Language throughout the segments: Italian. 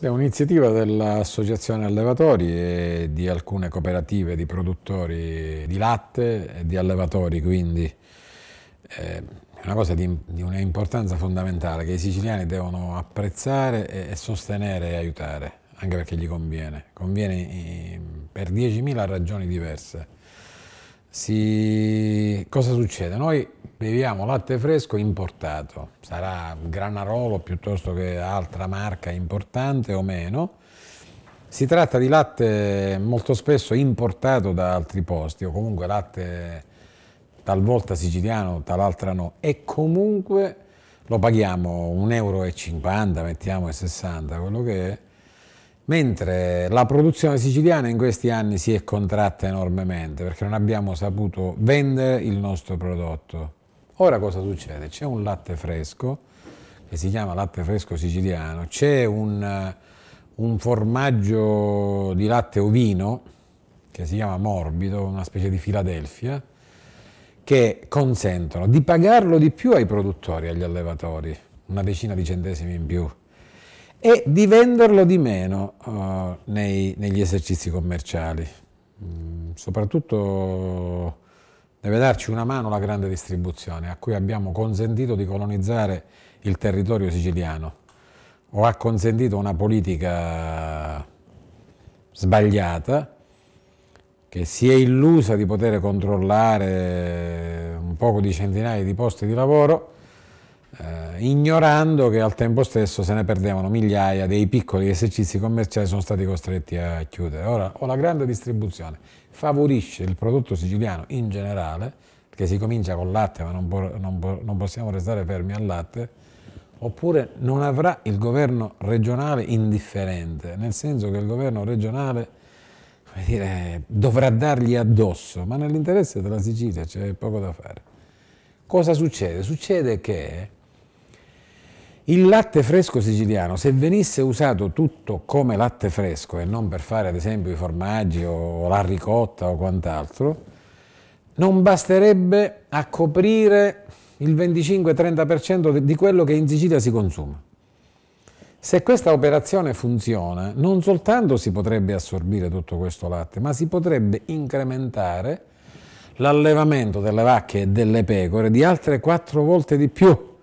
È un'iniziativa dell'Associazione Allevatori e di alcune cooperative di produttori di latte e di allevatori, quindi eh, è una cosa di, di un'importanza fondamentale che i siciliani devono apprezzare e, e, sostenere e aiutare, anche perché gli conviene. Conviene eh, per 10.000 ragioni diverse si... cosa succede? Noi beviamo latte fresco importato, sarà Granarolo piuttosto che altra marca importante o meno. Si tratta di latte molto spesso importato da altri posti o comunque latte talvolta siciliano, tal'altra no, e comunque lo paghiamo 1,50 euro, mettiamo e 60, quello che è, mentre la produzione siciliana in questi anni si è contratta enormemente perché non abbiamo saputo vendere il nostro prodotto. Ora cosa succede? C'è un latte fresco che si chiama latte fresco siciliano, c'è un, eh, un formaggio di latte ovino che si chiama morbido, una specie di Filadelfia, che consentono di pagarlo di più ai produttori, agli allevatori, una decina di centesimi in più e di venderlo di meno uh, nei, negli esercizi commerciali. Mm, soprattutto deve darci una mano la grande distribuzione a cui abbiamo consentito di colonizzare il territorio siciliano o ha consentito una politica sbagliata che si è illusa di poter controllare un poco di centinaia di posti di lavoro eh, ignorando che al tempo stesso se ne perdevano migliaia dei piccoli esercizi commerciali sono stati costretti a chiudere. Ora, o la grande distribuzione favorisce il prodotto siciliano in generale, che si comincia col latte ma non, po- non, po- non possiamo restare fermi al latte, oppure non avrà il governo regionale indifferente, nel senso che il governo regionale dire, dovrà dargli addosso, ma nell'interesse della Sicilia c'è poco da fare. Cosa succede? Succede che il latte fresco siciliano, se venisse usato tutto come latte fresco e non per fare ad esempio i formaggi o la ricotta o quant'altro, non basterebbe a coprire il 25-30% di quello che in Sicilia si consuma. Se questa operazione funziona, non soltanto si potrebbe assorbire tutto questo latte, ma si potrebbe incrementare l'allevamento delle vacche e delle pecore di altre quattro volte di più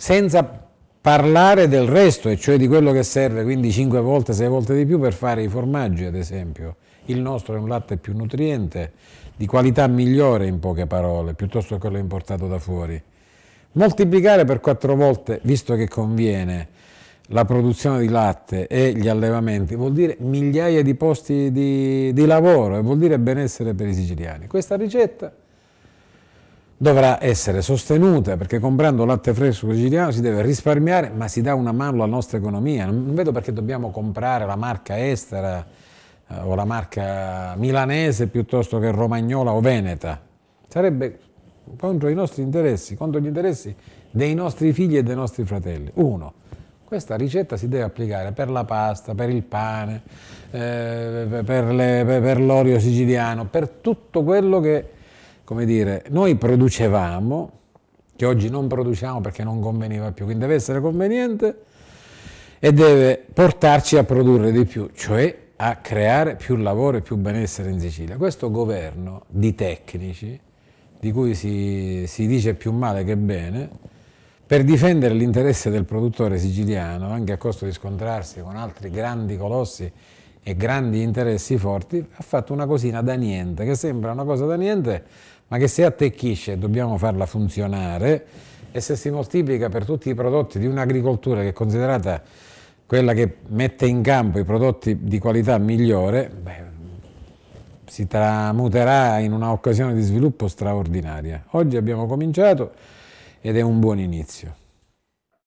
senza parlare del resto, e cioè di quello che serve, quindi 5 volte, 6 volte di più per fare i formaggi, ad esempio. Il nostro è un latte più nutriente, di qualità migliore in poche parole, piuttosto che quello importato da fuori. Moltiplicare per 4 volte, visto che conviene, la produzione di latte e gli allevamenti vuol dire migliaia di posti di, di lavoro e vuol dire benessere per i siciliani. Questa ricetta dovrà essere sostenuta perché comprando latte fresco siciliano si deve risparmiare ma si dà una mano alla nostra economia non vedo perché dobbiamo comprare la marca estera eh, o la marca milanese piuttosto che romagnola o veneta sarebbe contro i nostri interessi contro gli interessi dei nostri figli e dei nostri fratelli uno questa ricetta si deve applicare per la pasta, per il pane, eh, per, l'olio siciliano, per tutto quello che come dire, noi producevamo, che oggi non produciamo perché non conveniva più, quindi deve essere conveniente e deve portarci a produrre di più, cioè a creare più lavoro e più benessere in Sicilia. Questo governo di tecnici, di cui si, si dice più male che bene, per difendere l'interesse del produttore siciliano, anche a costo di scontrarsi con altri grandi colossi e grandi interessi forti, ha fatto una cosina da niente, che sembra una cosa da niente, ma che se attecchisce dobbiamo farla funzionare e se si moltiplica per tutti i prodotti di un'agricoltura che è considerata quella che mette in campo i prodotti di qualità migliore, beh, si tramuterà in un'occasione di sviluppo straordinaria. Oggi abbiamo cominciato ed è un buon inizio.